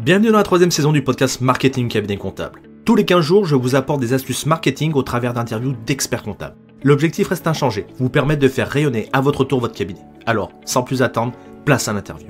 Bienvenue dans la troisième saison du podcast Marketing Cabinet Comptable. Tous les 15 jours, je vous apporte des astuces marketing au travers d'interviews d'experts comptables. L'objectif reste inchangé, vous permettre de faire rayonner à votre tour votre cabinet. Alors, sans plus attendre, place à l'interview.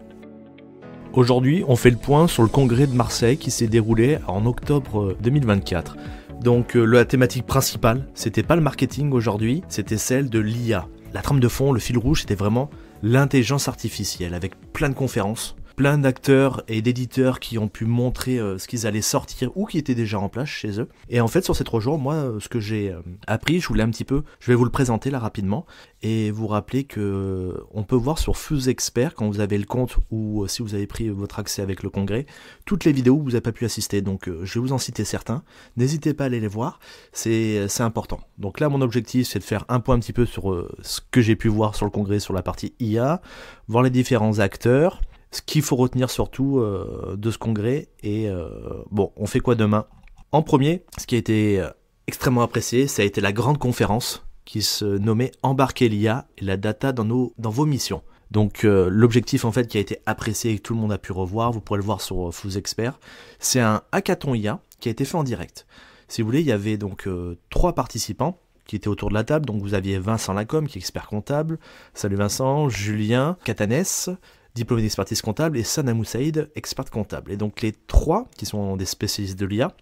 Aujourd'hui, on fait le point sur le congrès de Marseille qui s'est déroulé en octobre 2024. Euh, Donc euh, la thématique principale, c'était pas le marketing aujourd'hui, c'était celle de l'IA. La trame de fond, le fil rouge, c'était vraiment l'intelligence artificielle avec plein de conférences plein d'acteurs et d'éditeurs qui ont pu montrer euh, ce qu'ils allaient sortir ou qui étaient déjà en place chez eux. Et en fait, sur ces trois jours, moi, euh, ce que j'ai euh, appris, je voulais un petit peu, je vais vous le présenter là rapidement et vous rappeler que on peut voir sur Fuse Expert quand vous avez le compte ou si vous avez pris votre accès avec le congrès, toutes les vidéos où vous n'avez pas pu assister. Donc, je vais vous en citer certains. N'hésitez pas à aller les voir, c'est important. Donc là, mon objectif, c'est de faire un point un petit peu sur ce que j'ai pu voir sur le congrès sur la partie IA, voir les différents acteurs ce qu'il faut retenir surtout euh, de ce congrès. Et euh, bon, on fait quoi demain En premier, ce qui a été euh, extrêmement apprécié, ça a été la grande conférence qui se nommait Embarquer l'IA et la data dans, nos, dans vos missions. Donc l'objectif en fait qui a été apprécié et que tout le monde a pu revoir, vous pourrez le voir sur Fous Experts, c'est un hackathon IA qui a été fait en direct. Si vous voulez, il y avait donc trois participants qui étaient autour de la table. Donc vous aviez Vincent Lacombe, qui est expert comptable. Salut Vincent, Julien, Catanès, diplômé d'expertise comptable, et sana Moussaïd, expert comptable. Et donc les trois, qui sont des spécialistes de l'IA,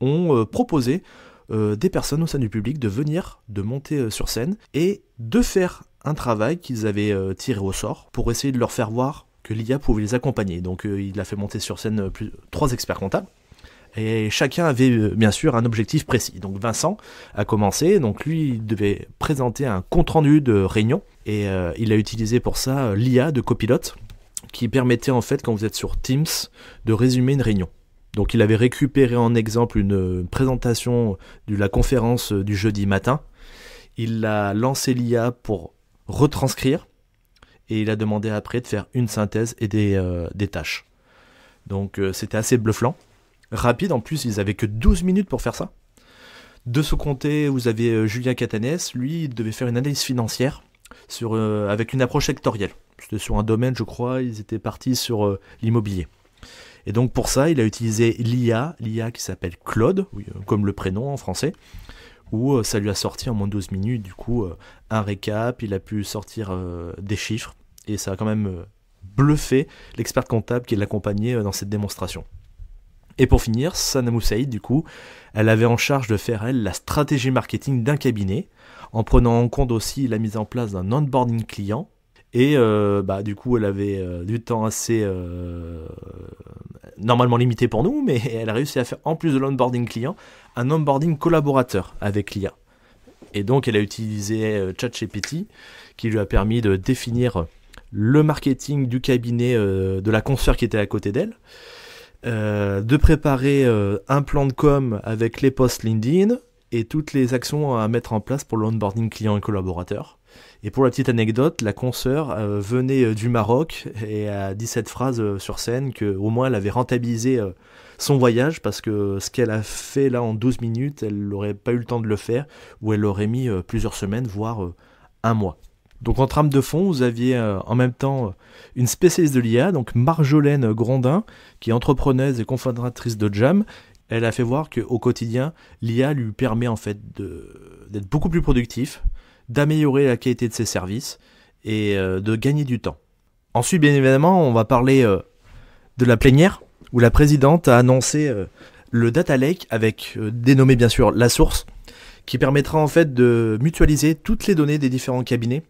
ont euh, proposé euh, des personnes au sein du public de venir, de monter euh, sur scène et de faire un travail qu'ils avaient tiré au sort pour essayer de leur faire voir que l'IA pouvait les accompagner. Donc il a fait monter sur scène plus, trois experts comptables et chacun avait euh, bien sûr un objectif précis. Donc Vincent a commencé, donc lui il devait présenter un compte-rendu de réunion, et euh, il a utilisé pour ça euh, l'IA de copilote, qui permettait en fait quand vous êtes sur Teams de résumer une réunion. Donc il avait récupéré en exemple une présentation de la conférence du jeudi matin, il a lancé l'IA pour retranscrire, et il a demandé après de faire une synthèse et des, tâches. Donc c'était assez bluffant rapide. En plus, ils n'avaient que 12 minutes pour faire ça. De ce côté, vous avez euh, Julien Catanès. Lui, il devait faire une analyse financière sur, euh, avec une approche sectorielle. C'était sur un domaine, je crois, ils étaient partis sur euh, l'immobilier. Et donc pour ça, il a utilisé l'IA, l'IA qui s'appelle Claude, comme le prénom en français, où ça lui a sorti en moins de 12 minutes, du coup, un récap, il a pu sortir des chiffres, et ça a quand même bluffé l'expert comptable qui l'accompagnait dans cette démonstration. Et pour finir, Sana Moussaïd, du coup, elle avait en charge de faire, elle, la stratégie marketing d'un cabinet, en prenant en compte aussi la mise en place d'un onboarding client. Et euh, bah, du coup, elle avait euh, du temps assez euh, normalement limité pour nous, mais elle a réussi à faire, en plus de l'onboarding client, un onboarding collaborateur avec l'IA. Et donc, elle a utilisé ChatGPT, qui lui a permis de définir le marketing du cabinet de la consoeur qui était à côté d'elle, euh, de préparer euh, un plan de com avec les posts LinkedIn et toutes les actions à mettre en place pour l'onboarding client et collaborateur. Et pour la petite anecdote, la consoeur euh, venait du Maroc et a dit cette phrase sur scène que au moins elle avait rentabilisé son voyage parce que ce qu'elle a fait là en 12 minutes, elle n'aurait pas eu le temps de le faire ou elle aurait mis plusieurs semaines, voire un mois. Donc en trame de fond, vous aviez euh, en même temps euh, une spécialiste de l'IA, donc Marjolaine Grondin, qui est entrepreneuse et cofondatrice de Jam. Elle a fait voir qu'au quotidien, l'IA lui permet en fait d'être beaucoup plus productif, d'améliorer la qualité de ses services et euh, de gagner du temps. Ensuite, bien évidemment, on va parler de la plénière, où la présidente a annoncé le Data Lake avec dénommé bien sûr la source, qui permettra en fait de mutualiser toutes les données des différents cabinets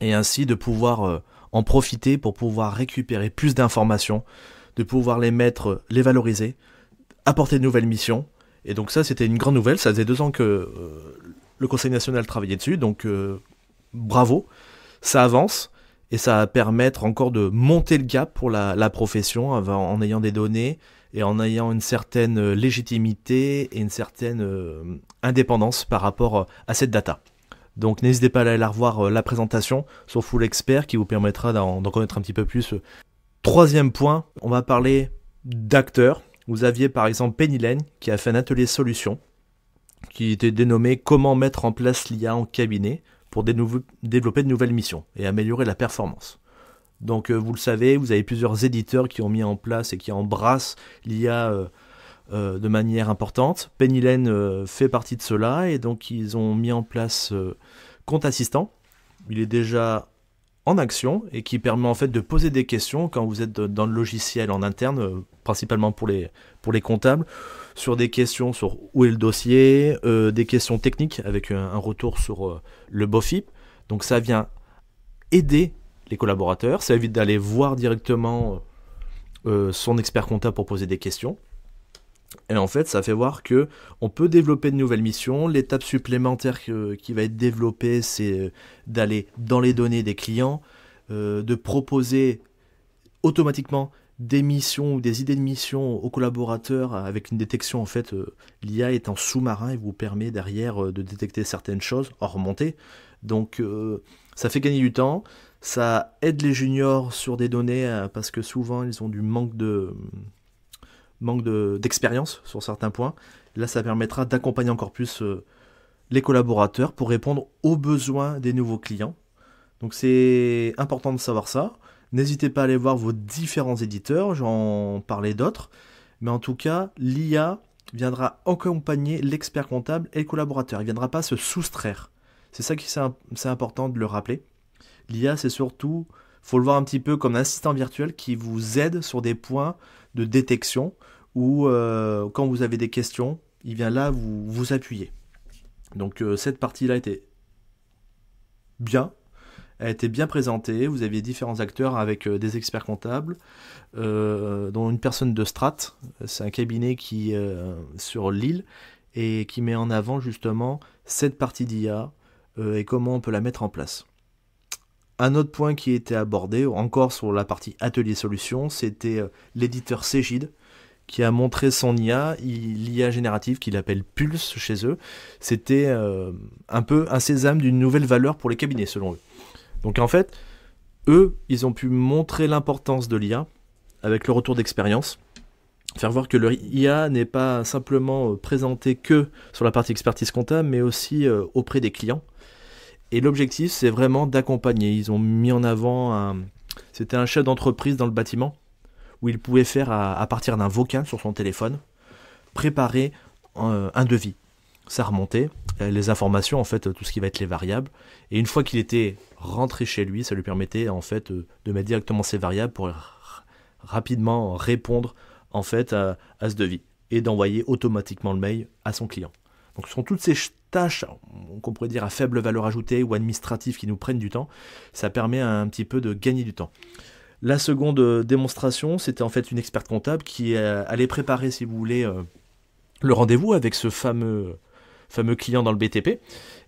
et ainsi de pouvoir euh, en profiter pour pouvoir récupérer plus d'informations, de pouvoir les mettre, euh, les valoriser, apporter de nouvelles missions. Et donc ça, c'était une grande nouvelle. Ça faisait deux ans que euh, le Conseil national travaillait dessus, donc bravo. Ça avance et ça va permettre encore de monter le gap pour la, profession en ayant des données et en ayant une certaine légitimité et une certaine indépendance par rapport à cette data. Donc n'hésitez pas à aller la revoir euh, la présentation sur Full Expert qui vous permettra d'en connaître un petit peu plus. Troisième point, on va parler d'acteurs. Vous aviez par exemple Penny Lane qui a fait un atelier solution qui était dénommé Comment mettre en place l'IA en cabinet pour développer de nouvelles missions et améliorer la performance. Donc euh, vous le savez, vous avez plusieurs éditeurs qui ont mis en place et qui embrassent l'IA euh, euh, de manière importante. Penny euh, fait partie de cela et donc ils ont mis en place euh, Compte Assistant. Il est déjà en action et qui permet en fait de poser des questions quand vous êtes dans le logiciel en interne, principalement pour les, pour les comptables, sur des questions sur où est le dossier, des questions techniques avec un, retour sur le BOFIP. Donc ça vient aider les collaborateurs, ça évite d'aller voir directement son expert comptable pour poser des questions. Et en fait, ça fait voir que on peut développer de nouvelles missions. L'étape supplémentaire qui va être développée, c'est euh, d'aller dans les données des clients, euh, de proposer automatiquement des missions ou des idées de missions aux collaborateurs avec une détection en fait euh, l'IA est en sous-marin et vous permet derrière de détecter certaines choses en remontée donc ça fait gagner du temps ça aide les juniors sur des données parce que souvent ils ont du manque de manque d'expérience sur certains points. Là, ça permettra d'accompagner encore plus euh, les collaborateurs pour répondre aux besoins des nouveaux clients. Donc c'est important de savoir ça. N'hésitez pas à aller voir vos différents éditeurs, j'en parlais d'autres. Mais en tout cas, l'IA viendra accompagner l'expert comptable et le collaborateur. Il ne viendra pas se soustraire. C'est ça qui c'est important de le rappeler. L'IA, c'est surtout faut le voir un petit peu comme un assistant virtuel qui vous aide sur des points de détection ou euh, quand vous avez des questions, il vient là vous, vous appuyer. Donc euh, cette partie-là était bien, elle été bien présentée, vous aviez différents acteurs avec euh, des experts comptables, dont une personne de Strat, c'est un cabinet qui sur l'île et qui met en avant justement cette partie d'IA et comment on peut la mettre en place. Un autre point qui était abordé, encore sur la partie atelier solution, c'était euh, l'éditeur Cégide qui a montré son IA, l'IA générative qu'il appelle Pulse chez eux. C'était euh, un peu un sésame d'une nouvelle valeur pour les cabinets selon eux. Donc en fait, eux, ils ont pu montrer l'importance de l'IA avec le retour d'expérience, faire voir que leur IA n'est pas simplement euh, présentée que sur la partie expertise comptable, mais aussi auprès des clients et l'objectif, c'est vraiment d'accompagner. Ils ont mis en avant C'était un chef d'entreprise dans le bâtiment où il pouvait faire à, partir d'un vocal sur son téléphone préparer euh, un, devis. Ça remontait, euh, les informations en fait, euh, tout ce qui va être les variables. Et une fois qu'il était rentré chez lui, ça lui permettait en fait de mettre directement ces variables pour rapidement répondre en fait à ce devis et d'envoyer automatiquement le mail à son client. Donc ce sont toutes ces tâches, qu'on pourrait dire à faible valeur ajoutée ou administratives qui nous prennent du temps, ça permet un petit peu de gagner du temps. La seconde euh, démonstration, c'était en fait une experte comptable qui euh, allait préparer, si vous voulez, euh, le rendez-vous avec ce fameux, fameux client dans le BTP,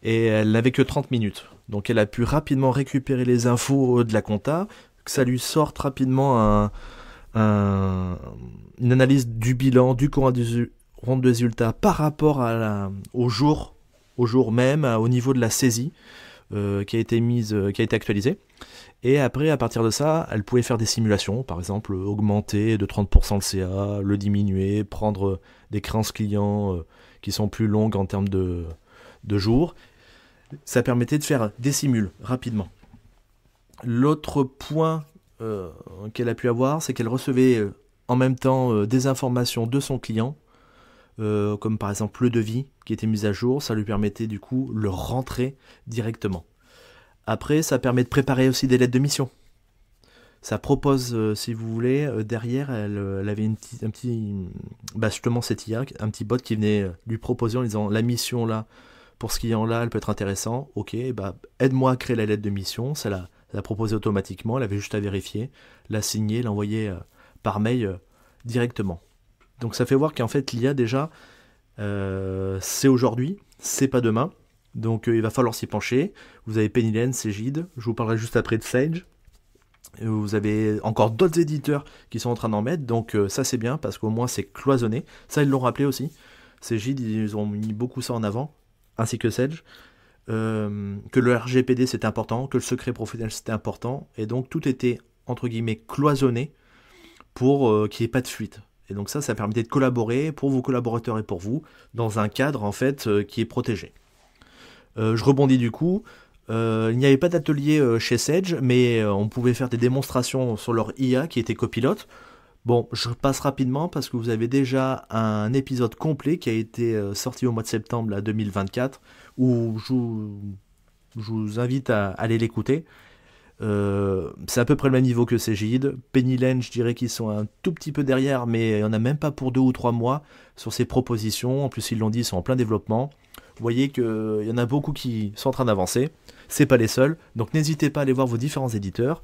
et elle n'avait que 30 minutes. Donc elle a pu rapidement récupérer les infos de la compta, que ça lui sorte rapidement une analyse du bilan, du compte rendre de résultats par rapport à au jour au jour même, au niveau de la saisie euh, qui a été mise, euh, qui a été actualisée. Et après, à partir de ça, elle pouvait faire des simulations, par exemple augmenter de 30% le CA, le diminuer, prendre des créances clients euh, qui sont plus longues en termes de, de jours. Ça permettait de faire des simules rapidement. L'autre point qu'elle a pu avoir, c'est qu'elle recevait en même temps des informations de son client euh, comme par exemple le devis qui était mis à jour, ça lui permettait du coup le rentrer directement. Après, ça permet de préparer aussi des lettres de mission. Ça propose, euh, si vous voulez, euh, derrière, elle, avait un petit, bah, justement cet IA, un petit bot qui venait lui proposer en disant la mission là, pour ce en là elle peut être intéressant. Ok, bah aide-moi à créer la lettre de mission. Ça l'a, proposait automatiquement. Elle avait juste à vérifier, la signer, l'envoyer par mail directement. Donc ça fait voir qu'en fait il y a déjà, euh, c'est aujourd'hui, c'est pas demain. Donc euh, il va falloir s'y pencher. Vous avez Penny Lane, je vous parlerai juste après de Sage. Vous avez encore d'autres éditeurs qui sont en train d'en mettre, donc euh, ça c'est bien parce qu'au moins c'est cloisonné. Ça ils l'ont rappelé aussi. Segide, ils ont mis beaucoup ça en avant, ainsi que Sage. que le RGPD c'était important, que le secret professionnel c'était important, et donc tout était entre guillemets cloisonné pour qu'il n'y ait pas de fuite. Et donc ça, ça permettait de collaborer pour vos collaborateurs et pour vous, dans un cadre en fait euh, qui est protégé. Euh, je rebondis du coup, euh, il n'y avait pas d'atelier chez Sage, mais on pouvait faire des démonstrations sur leur IA qui était copilote. Bon, je passe rapidement parce que vous avez déjà un épisode complet qui a été sorti au mois de septembre 2024, où je vous, invite à aller l'écouter. Euh, c'est à peu près le même niveau que Ségide. Penny Lane, je dirais qu'ils sont un tout petit peu derrière, mais il en a même pas pour deux ou trois mois sur ces propositions. En plus, ils l'ont dit, ils sont en plein développement. Vous voyez qu'il euh, y en a beaucoup qui sont en train d'avancer. C'est pas les seuls, donc n'hésitez pas à aller voir vos différents éditeurs.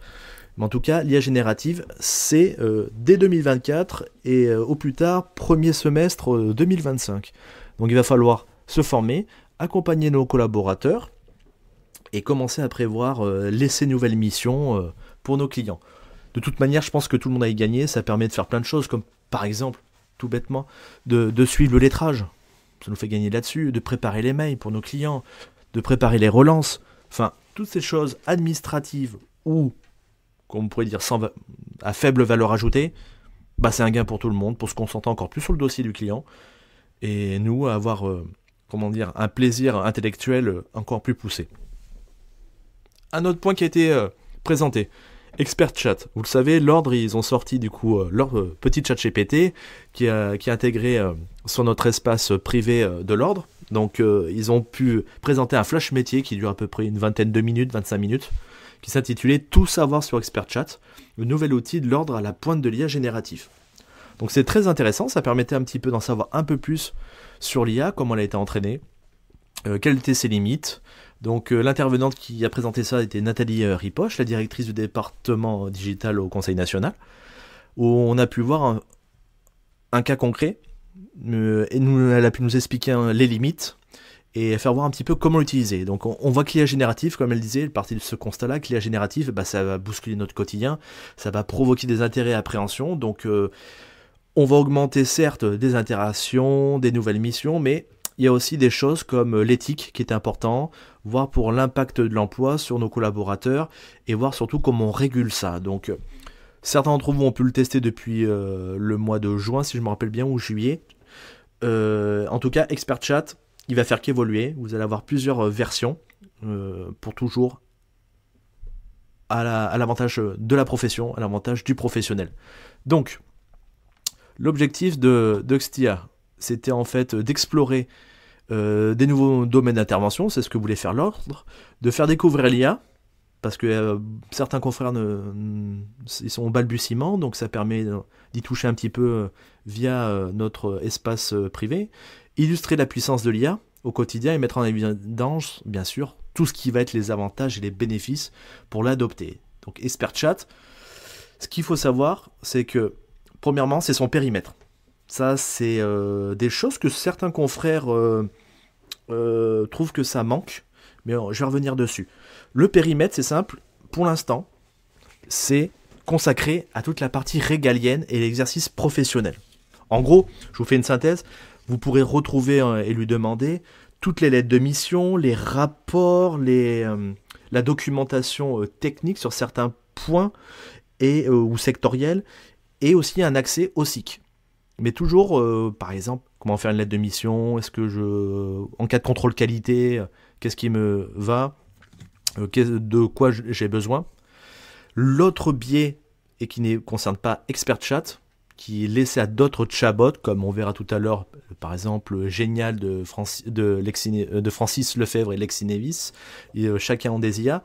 Mais en tout cas, l'IA générative, c'est euh, dès 2024 et au plus tard, premier semestre 2025. Donc il va falloir se former, accompagner nos collaborateurs et commencer à prévoir euh, laisser nouvelles missions euh, pour nos clients. De toute manière, je pense que tout le monde a y gagné, ça permet de faire plein de choses, comme par exemple, tout bêtement, de, suivre le lettrage. Ça nous fait gagner là-dessus, de préparer les mails pour nos clients, de préparer les relances. Enfin, toutes ces choses administratives ou, comme on pourrait dire, sans à faible valeur ajoutée, bah, c'est un gain pour tout le monde, pour se concentrer encore plus sur le dossier du client. Et nous, avoir, euh, comment dire, un plaisir intellectuel encore plus poussé un autre point qui a été euh, présenté. Expert Chat, vous le savez, l'ordre, ils ont sorti du coup euh, leur euh, petit chat GPT qui, est intégré sur notre espace privé de l'ordre. Donc ils ont pu présenter un flash métier qui dure à peu près une vingtaine de minutes, 25 minutes, qui s'intitulait Tout savoir sur Expert Chat, le nouvel outil de l'ordre à la pointe de l'IA génératif. Donc c'est très intéressant, ça permettait un petit peu d'en savoir un peu plus sur l'IA, comment elle a été entraînée, quelles étaient ses limites, donc euh, l'intervenante qui a présenté ça était Nathalie euh, Ripoche, la directrice du département digital au Conseil national, où on a pu voir un, cas concret, euh, et elle a pu nous expliquer hein, les limites et faire voir un petit peu comment l'utiliser. Donc on, voit qu'il y a génératif, comme elle disait, partie de ce constat-là, qu'il y génératif, bah, ça va bousculer notre quotidien, ça va provoquer des intérêts et appréhensions, donc... on va augmenter certes des interactions, des nouvelles missions, mais il y a aussi des choses comme euh, l'éthique qui est important, voir pour l'impact de l'emploi sur nos collaborateurs et voir surtout comment on régule ça. Donc euh, certains d'entre vous ont pu le tester depuis euh, le mois de juin, si je me rappelle bien, ou juillet. en tout cas, Expert Chat, il va faire qu'évoluer. Vous allez avoir plusieurs versions pour toujours à l'avantage de la profession, à l'avantage du professionnel. Donc, l'objectif de, de Xtia, c'était en fait d'explorer euh, des nouveaux domaines d'intervention, c'est ce que voulait faire l'ordre, de faire découvrir l'IA, parce que euh, certains confrères ils sont au balbutiement, donc ça permet d'y toucher un petit peu euh, via notre espace privé, illustrer la puissance de l'IA au quotidien et mettre en évidence, bien sûr, tout ce qui va être les avantages et les bénéfices pour l'adopter. Donc EsperChat, ce qu'il faut savoir, c'est que, premièrement, c'est son périmètre. Ça, c'est euh, des choses que certains confrères euh, euh, trouvent que ça manque, mais oh, je vais revenir dessus. Le périmètre, c'est simple, pour l'instant, c'est consacré à toute la partie régalienne et l'exercice professionnel. En gros, je vous fais une synthèse, vous pourrez retrouver et lui demander toutes les lettres de mission, les rapports, les, la documentation technique sur certains points et, ou sectoriels, et aussi un accès au SIC. Mais toujours, euh, par exemple, comment faire une lettre de mission Est-ce que je, en cas de contrôle qualité, qu'est-ce qui me va euh, De quoi j'ai besoin L'autre biais, et qui ne concerne pas Expert Chat, qui est laissé à d'autres chatbots, comme on verra tout à l'heure, par exemple, Génial de, de, euh, de, Francis Lefebvre et Lexi Nevis, chacun en des IA.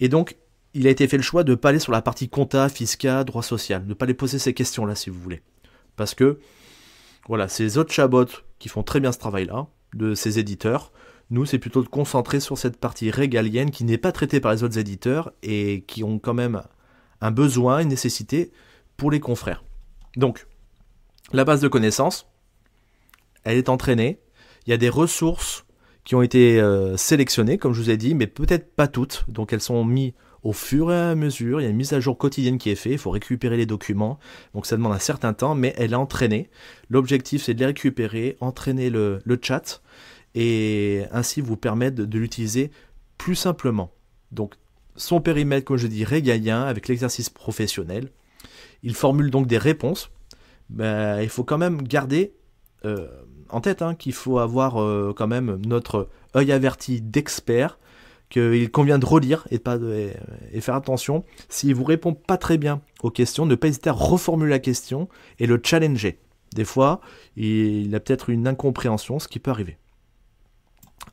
Et donc, il a été fait le choix de ne pas aller sur la partie compta, fiscale, droit social, de ne pas les poser ces questions-là, si vous voulez. Parce que, voilà, ces autres chabots qui font très bien ce travail-là, de ces éditeurs, nous, c'est plutôt de concentrer sur cette partie régalienne qui n'est pas traitée par les autres éditeurs et qui ont quand même un besoin, une nécessité pour les confrères. Donc, la base de connaissances, elle est entraînée. Il y a des ressources qui ont été euh, sélectionnées, comme je vous ai dit, mais peut-être pas toutes. Donc, elles sont mises au fur et à mesure, il y a une mise à jour quotidienne qui est faite, il faut récupérer les documents, donc ça demande un certain temps, mais elle est entraînée. L'objectif c'est de les récupérer, entraîner le, chat, et ainsi vous permettre de, l'utiliser plus simplement. Donc son périmètre, comme je dis, régalien avec l'exercice professionnel. Il formule donc des réponses. Ben, il faut quand même garder euh, en tête hein, qu'il faut avoir euh, quand même notre œil averti d'expert il convient de relire et, faire attention. S'il vous répond pas très bien aux questions, ne pas hésiter à reformuler la question et le challenger. Des fois, il, a peut-être une incompréhension, ce qui peut arriver.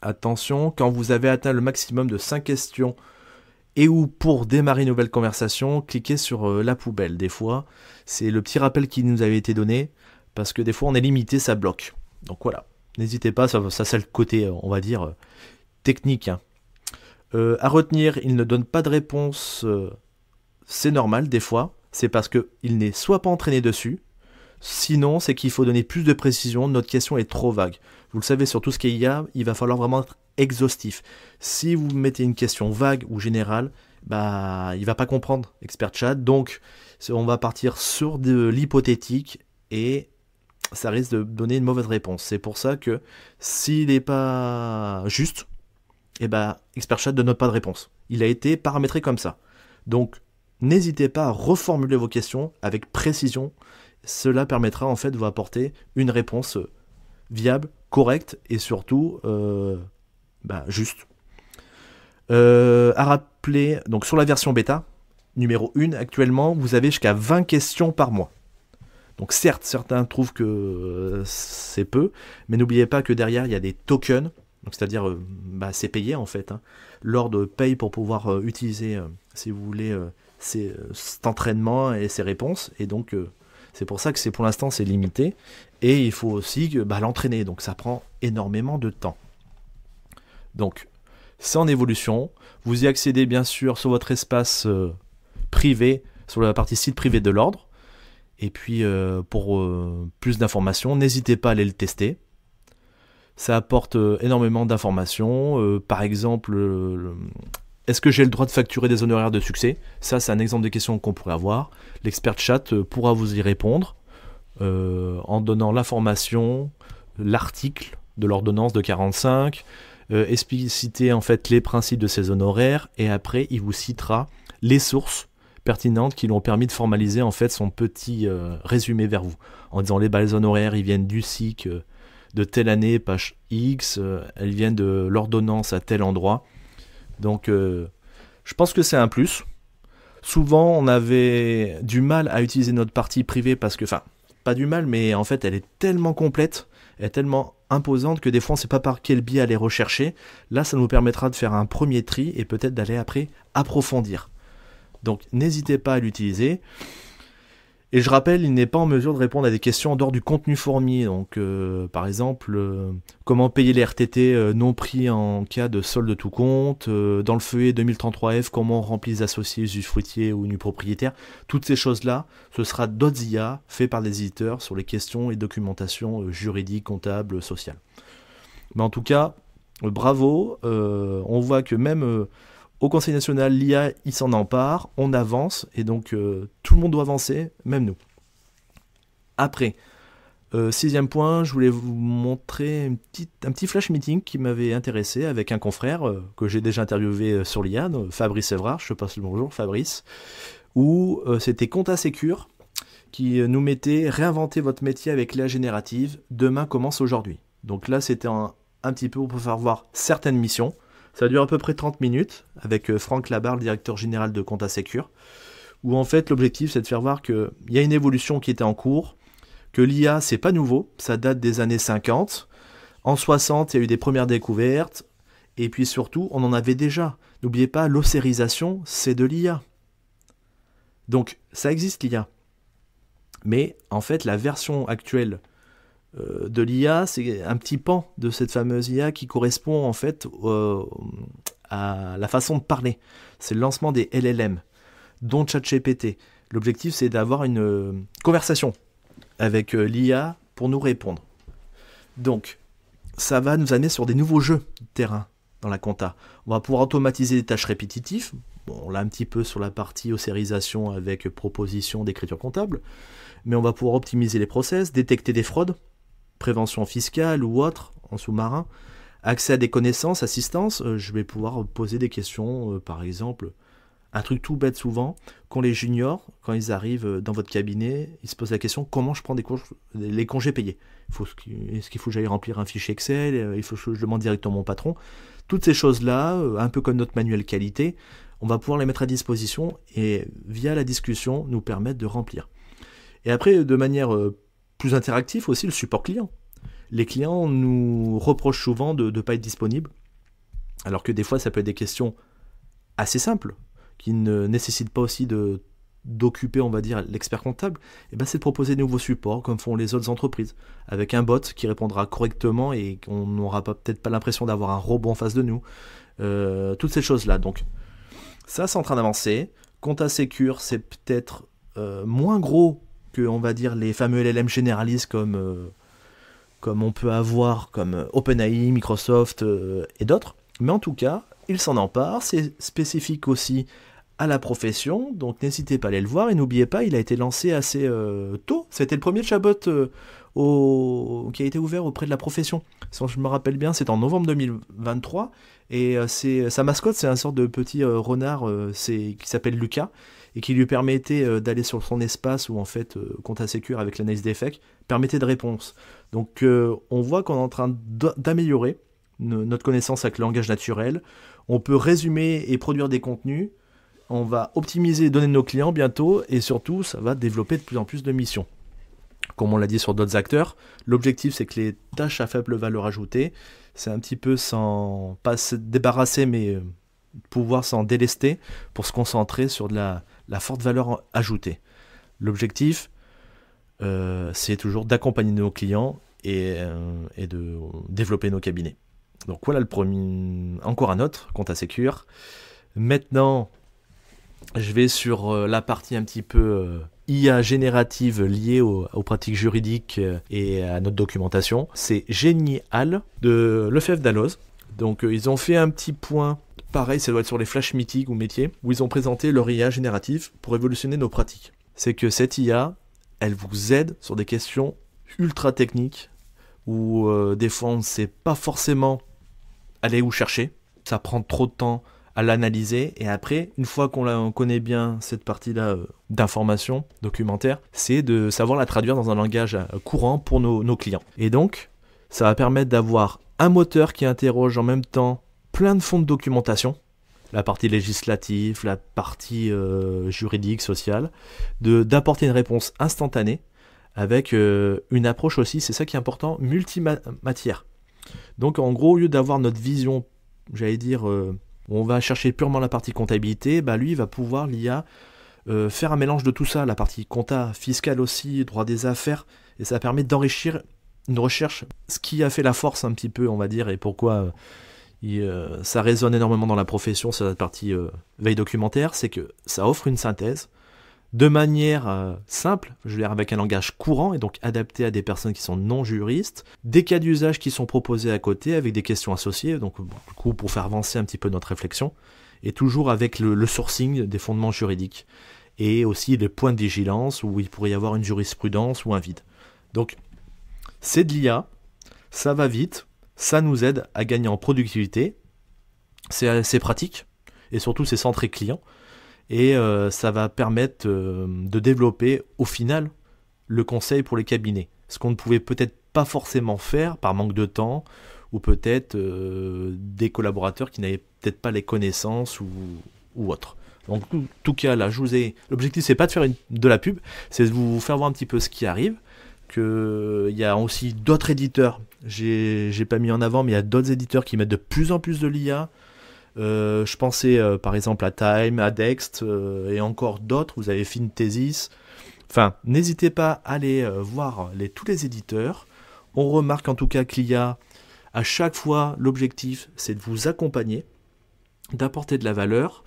Attention, quand vous avez atteint le maximum de 5 questions et ou pour démarrer une nouvelle conversation, cliquez sur euh, la poubelle. Des fois, c'est le petit rappel qui nous avait été donné parce que des fois on est limité, ça bloque. Donc voilà, n'hésitez pas, ça, c'est le côté, euh, on va dire, euh, technique. Hein. Euh, à retenir, il ne donne pas de réponse. Euh, c'est normal des fois. C'est parce qu'il n'est soit pas entraîné dessus, sinon c'est qu'il faut donner plus de précision. Notre question est trop vague. Vous le savez, sur tout ce qu'il y a, il va falloir vraiment être exhaustif. Si vous mettez une question vague ou générale, bah, il va pas comprendre, expert chat. Donc, on va partir sur de l'hypothétique et ça risque de donner une mauvaise réponse. C'est pour ça que s'il n'est pas juste, et eh ben Expert ExpertChat ne note pas de réponse. Il a été paramétré comme ça. Donc n'hésitez pas à reformuler vos questions avec précision. Cela permettra en fait de vous apporter une réponse euh, viable, correcte et surtout euh, bah, juste. Euh, à rappeler, donc sur la version bêta, numéro 1 actuellement, vous avez jusqu'à 20 questions par mois. Donc certes, certains trouvent que euh, c'est peu, mais n'oubliez pas que derrière, il y a des tokens donc c'est-à-dire, euh, bah, c'est payé en fait. Hein. L'ordre paye pour pouvoir euh, utiliser, euh, si vous voulez, cet entraînement et ses réponses. Et donc c'est pour ça que c'est pour l'instant c'est limité. Et il faut aussi bah, l'entraîner. Donc ça prend énormément de temps. Donc c'est en évolution. Vous y accédez bien sûr sur votre espace privé, sur la partie site privé de l'ordre. Et puis pour plus d'informations, n'hésitez pas à aller le tester. Ça apporte euh, énormément d'informations. Euh, par exemple, euh, Est-ce que j'ai le droit de facturer des honoraires de succès Ça, c'est un exemple de questions qu'on pourrait avoir. L'expert chat pourra vous y répondre en donnant l'information, l'article de l'ordonnance de 45, expliciter en fait les principes de ces honoraires, et après, il vous citera les sources pertinentes qui l'ont permis de formaliser en fait son petit résumé vers vous, en disant les balles honoraires, ils viennent du SIC, de telle année, page X, euh, elles viennent de l'ordonnance à tel endroit. Donc euh, je pense que c'est un plus. Souvent, on avait du mal à utiliser notre partie privée parce que, enfin, pas du mal, mais en fait, elle est tellement complète, elle est tellement imposante que des fois, on ne sait pas par quel biais aller rechercher. Là, ça nous permettra de faire un premier tri et peut-être d'aller après approfondir. Donc, n'hésitez pas à l'utiliser. Et je rappelle, il n'est pas en mesure de répondre à des questions en dehors du contenu fourni. Donc, euh, par exemple, euh, comment payer les RTT euh, non pris en cas de solde de tout compte Dans le feuillet 2033F, comment remplir les associés fruitier ou nu propriétaire. Toutes ces choses-là, ce sera d'autres IA faits par les éditeurs sur les questions et documentations juridiques, comptables, sociales. Mais en tout cas, bravo. on voit que même au Conseil national, l'IA, il s'en empare, on avance, et donc euh, tout le monde doit avancer, même nous. Après, euh, sixième point, je voulais vous montrer un petit flash meeting qui m'avait intéressé avec un confrère euh, que j'ai déjà interviewé sur l'IA, Fabrice Evrard, je passe le bonjour Fabrice, où c'était à Secure qui nous mettait réinventer votre métier avec l'IA générative, demain commence aujourd'hui. Donc là, c'était un, un petit peu pour faire voir certaines missions ça dure à peu près 30 minutes avec euh, Franck Labarre, le directeur général de à Secure, où en fait l'objectif c'est de faire voir qu'il y a une évolution qui était en cours, que l'IA c'est pas nouveau, ça date des années 50. En 60, il y a eu des premières découvertes, et puis surtout, on en avait déjà. N'oubliez pas, l'ossérisation, c'est de l'IA. Donc, ça existe l'IA. Mais en fait, la version actuelle euh, de l'IA, c'est un petit pan de cette fameuse IA qui correspond en fait euh, à la façon de parler. C'est le lancement des LLM, dont ChatGPT. L'objectif, c'est d'avoir une euh, conversation avec l'IA pour nous répondre. Donc, ça va nous amener sur des nouveaux jeux de terrain dans la compta. On va pouvoir automatiser des tâches répétitives. Bon, on l'a un petit peu sur la partie ossérisation avec proposition d'écriture comptable. Mais on va pouvoir optimiser les process, détecter des fraudes, prévention fiscale ou autre, en sous-marin, accès à des connaissances, assistance, euh, je vais pouvoir poser des questions, euh, par exemple, un truc tout bête souvent, quand les juniors, quand ils arrivent euh, dans votre cabinet, ils se posent la question comment je prends les congés payés Est-ce qu'il faut que j'aille remplir un fichier Excel Il faut que je demande directement mon patron Toutes ces choses-là, un peu comme notre manuel qualité, on va pouvoir les mettre à disposition et via la discussion nous permettre de remplir. Et après, de manière plus interactif aussi le support client. Les clients nous reprochent souvent de ne pas être disponibles, alors que des fois ça peut être des questions assez simples, qui ne nécessitent pas aussi d'occuper, on va dire, l'expert comptable, et eh ben c'est de proposer de nouveaux supports comme font les autres entreprises, avec un bot qui répondra correctement et qu'on n'aura peut-être pas, l'impression d'avoir un robot en face de nous. Euh, toutes ces choses-là. Donc, ça, c'est en train d'avancer. à Secure, c'est peut-être euh, moins gros que, on va dire, les fameux LLM généralistes comme, euh, comme on peut avoir, comme euh, OpenAI, Microsoft euh, et d'autres. Mais en tout cas, il s'en empare, c'est spécifique aussi à la profession, donc n'hésitez pas à aller le voir, et n'oubliez pas, il a été lancé assez tôt, c'était le premier chatbot qui a été ouvert auprès de la profession. Si je me rappelle bien, c'est en novembre 2023, et sa mascotte, c'est un sort de petit renard qui s'appelle Lucas, et qui lui permettait euh, d'aller sur son espace ou en fait euh, compte à sécure avec l'analyse des fakes permettait de réponse. Donc euh, on voit qu'on est en train d'améliorer notre connaissance avec le langage naturel. On peut résumer et produire des contenus. On va optimiser et donner de nos clients bientôt et surtout ça va développer de plus en plus de missions comme on l'a dit sur d'autres acteurs. L'objectif, c'est que les tâches à faible valeur ajoutée, c'est un petit peu sans... pas se débarrasser, mais pouvoir s'en délester pour se concentrer sur de la la forte valeur ajoutée. L'objectif, euh, c'est toujours d'accompagner nos clients euh, et, de développer nos cabinets. Donc voilà le premier, encore un autre, compte à sécure. Maintenant, je vais sur euh, la partie un petit peu IA générative liée aux, pratiques juridiques et à notre documentation. C'est Génial de Lefebvre Dalloz. Donc ils ont fait un petit point Pareil, ça doit être sur les flash meetings ou métiers, où ils ont présenté leur IA générative pour évolutionner nos pratiques. C'est que cette IA, elle vous aide sur des questions ultra techniques, où euh, des fois on ne sait pas forcément aller où chercher, ça prend trop de temps à l'analyser, et après, une fois qu'on connaît bien cette partie-là euh, d'information documentaire, c'est de savoir la traduire dans un langage euh, courant pour nos clients. Et donc, ça va permettre d'avoir un moteur qui interroge en même temps plein de fonds de documentation, la partie législative, la partie euh, juridique, sociale, d'apporter une réponse instantanée avec euh, une approche aussi, c'est ça qui est important, multimatière. Donc en gros, au lieu d'avoir notre vision, j'allais dire, euh, on va chercher purement la partie comptabilité, bah lui, il va pouvoir, l'IA, faire un mélange de tout ça, la partie compta, fiscale aussi, droit des affaires, et ça permet d'enrichir une recherche, ce qui a fait la force un petit peu, on va dire, et pourquoi euh, ça résonne énormément dans la profession sur la partie euh, veille documentaire, c'est que ça offre une synthèse de manière euh, simple, je veux dire avec un langage courant et donc adapté à des personnes qui sont non juristes, des cas d'usage qui sont proposés à côté avec des questions associées, donc du coup pour faire avancer un petit peu notre réflexion, et toujours avec le, sourcing des fondements juridiques et aussi des points de vigilance où il pourrait y avoir une jurisprudence ou un vide. Donc c'est de l'IA, ça va vite, ça nous aide à gagner en productivité. C'est assez euh, pratique et surtout c'est centré client. Et euh, ça va permettre euh, de développer au final le conseil pour les cabinets. Ce qu'on ne pouvait peut-être pas forcément faire par manque de temps ou peut-être des collaborateurs qui n'avaient peut-être pas les connaissances ou, autre. Donc, en tout cas, là, je vous ai. L'objectif, c'est pas de faire de la pub, c'est de vous faire voir un petit peu ce qui arrive qu'il y a aussi d'autres éditeurs. J'ai pas mis en avant, mais il y a d'autres éditeurs qui mettent de plus en plus de l'IA. Euh, je pensais euh, par exemple à Time, à Dext euh, et encore d'autres. Vous avez Fintesis. Enfin, n'hésitez pas à aller voir les, tous les éditeurs. On remarque en tout cas qu'il y a à chaque fois l'objectif, c'est de vous accompagner, d'apporter de la valeur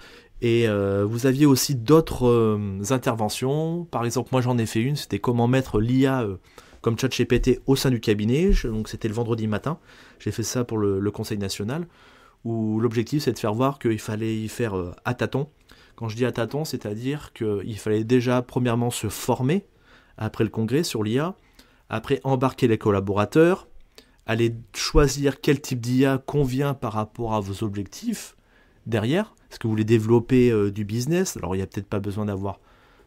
et euh, vous aviez aussi d'autres euh, interventions. Par exemple, moi j'en ai fait une, c'était comment mettre l'IA euh, comme chat GPT au sein du cabinet. donc c'était le vendredi matin. J'ai fait ça pour le, le Conseil national, où l'objectif c'est de faire voir qu'il fallait y faire à tâtons. Quand je dis à tâtons, c'est-à-dire qu'il fallait déjà premièrement se former après le congrès sur l'IA, après embarquer les collaborateurs, aller choisir quel type d'IA convient par rapport à vos objectifs derrière est-ce que vous voulez développer euh, du business Alors, il n'y a peut-être pas besoin d'avoir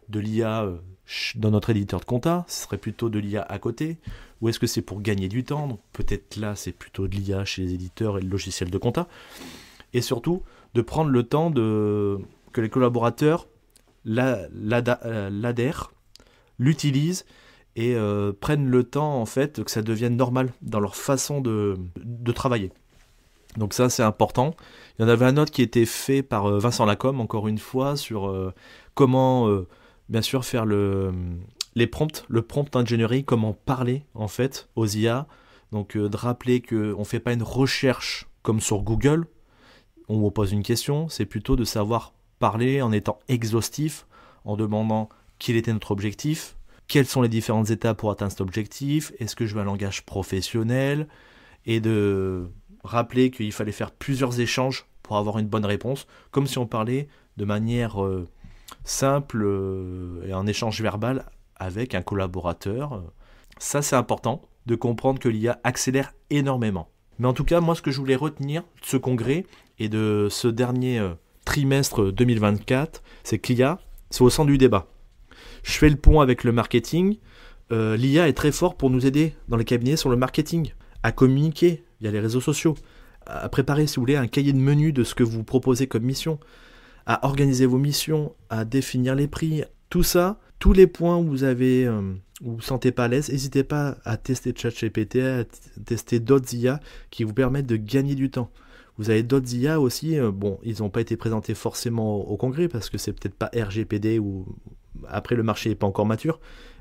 de l'IA euh, dans notre éditeur de compta, ce serait plutôt de l'IA à côté. Ou est-ce que c'est pour gagner du temps peut-être là, c'est plutôt de l'IA chez les éditeurs et le logiciel de compta. Et surtout, de prendre le temps de, que les collaborateurs euh, l'adhèrent, l'utilisent et prennent le temps en fait que ça devienne normal dans leur façon de, de travailler. Donc ça c'est important il y en avait un autre qui était fait par euh, Vincent Lacombe, encore une fois, sur euh, comment, euh, bien sûr, faire le, les prompts, le prompt engineering comment parler, en fait, aux IA. Donc, de rappeler qu'on ne fait pas une recherche comme sur Google, on vous pose une question, c'est plutôt de savoir parler en étant exhaustif, en demandant quel était notre objectif, quelles sont les différentes étapes pour atteindre cet objectif, est-ce que je veux un langage professionnel, et de rappeler qu'il fallait faire plusieurs échanges pour avoir une bonne réponse, comme si on parlait de manière euh, simple euh, et en échange verbal avec un collaborateur. Ça, c'est important de comprendre que l'IA accélère énormément. Mais en tout cas, moi, ce que je voulais retenir de ce congrès et de ce dernier euh, trimestre 2024, c'est que l'IA, c'est au centre du débat. Je fais le pont avec le marketing. L'IA est très fort pour nous aider dans les cabinets sur le marketing, à communiquer, il y a les réseaux sociaux, à préparer, si vous voulez, un cahier de menu de ce que vous proposez comme mission, à organiser vos missions, à définir les prix, tout ça, tous les points où vous avez, euh, vous sentez pas à l'aise, n'hésitez pas à tester ChatGPT, à tester d'autres IA qui vous permettent de gagner du temps. Vous avez d'autres IA aussi, euh, bon, ils n'ont pas été présentés forcément au, au congrès parce que c'est peut-être pas RGPD ou après le marché n'est pas encore mature,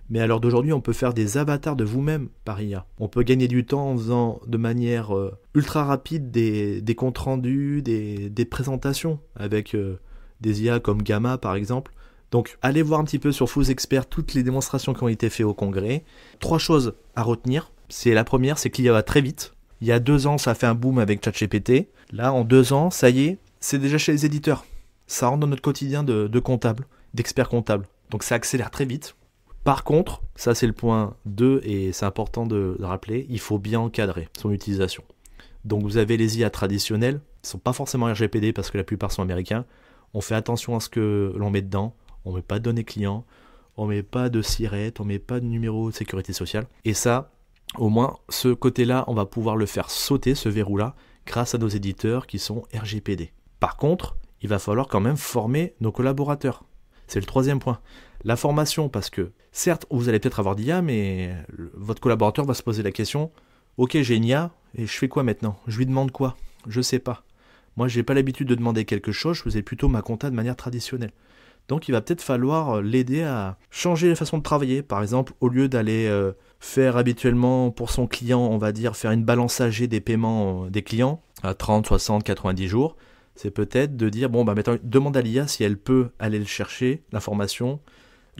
mais à l'heure d'aujourd'hui, on peut faire des avatars de vous-même par IA. On peut gagner du temps en faisant de manière euh, ultra rapide des, comptes rendus, des, présentations avec euh, des IA comme Gamma par exemple. Donc allez voir un petit peu sur Faux Experts toutes les démonstrations qui ont été faites au congrès. Trois choses à retenir. C'est la première, c'est qu'il y va très vite. Il y a deux ans, ça a fait un boom avec ChatGPT. Là, en deux ans, ça y est, c'est déjà chez les éditeurs. Ça rentre dans notre quotidien de, de comptable, d'expert comptable. Donc ça accélère très vite. Par contre, ça c'est le point 2 et c'est important de, rappeler, il faut bien encadrer son utilisation. Donc vous avez les IA traditionnelles, qui sont pas forcément RGPD parce que la plupart sont américains. On fait attention à ce que l'on met dedans, on met pas de données clients, on met pas de sirette, on met pas de numéro de sécurité sociale. Et ça, au moins, ce côté-là, on va pouvoir le faire sauter, ce verrou-là, grâce à nos éditeurs qui sont RGPD. Par contre, il va falloir quand même former nos collaborateurs. C'est le troisième point. La formation, parce que Certes, vous allez peut-être avoir d'IA, mais votre collaborateur va se poser la question Ok, j'ai une IA, et je fais quoi maintenant Je lui demande quoi Je sais pas. Moi, je n'ai pas l'habitude de demander quelque chose, je faisais plutôt ma compta de manière traditionnelle. Donc, il va peut-être falloir euh, l'aider à changer les façons de travailler. Par exemple, au lieu d'aller euh, faire habituellement pour son client, on va dire, faire une balance des paiements euh, des clients à 30, 60, 90 jours, c'est peut-être de dire bon, bah, maintenant, demande à l'IA si elle peut aller le chercher, l'information,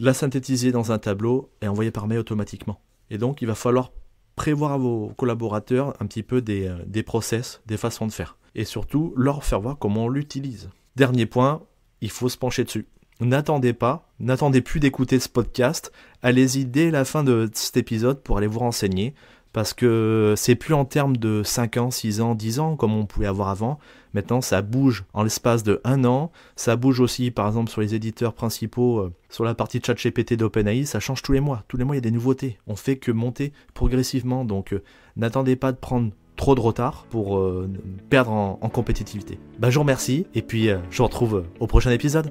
la synthétiser dans un tableau et envoyer par mail automatiquement. Et donc, il va falloir prévoir à vos collaborateurs un petit peu des, euh, des process, des façons de faire. Et surtout, leur faire voir comment on l'utilise. Dernier point, il faut se pencher dessus. N'attendez pas, n'attendez plus d'écouter ce podcast. Allez-y dès la fin de cet épisode pour aller vous renseigner, parce que c'est plus en termes de 5 ans, 6 ans, 10 ans comme on pouvait avoir avant. Maintenant, ça bouge en l'espace de un an. Ça bouge aussi, par exemple, sur les éditeurs principaux, euh, sur la partie chat GPT d'OpenAI. Ça change tous les mois. Tous les mois, il y a des nouveautés. On fait que monter progressivement. Donc, euh, n'attendez pas de prendre trop de retard pour euh, perdre en, compétitivité. Bah, je vous remercie. Et puis, je vous retrouve au prochain épisode.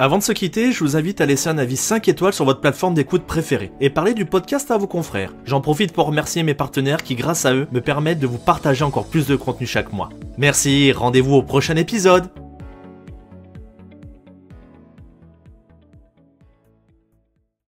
Avant de se quitter, je vous invite à laisser un avis 5 étoiles sur votre plateforme d'écoute préférée et parler du podcast à vos confrères. J'en profite pour remercier mes partenaires qui, grâce à eux, me permettent de vous partager encore plus de contenu chaque mois. Merci, rendez-vous au prochain épisode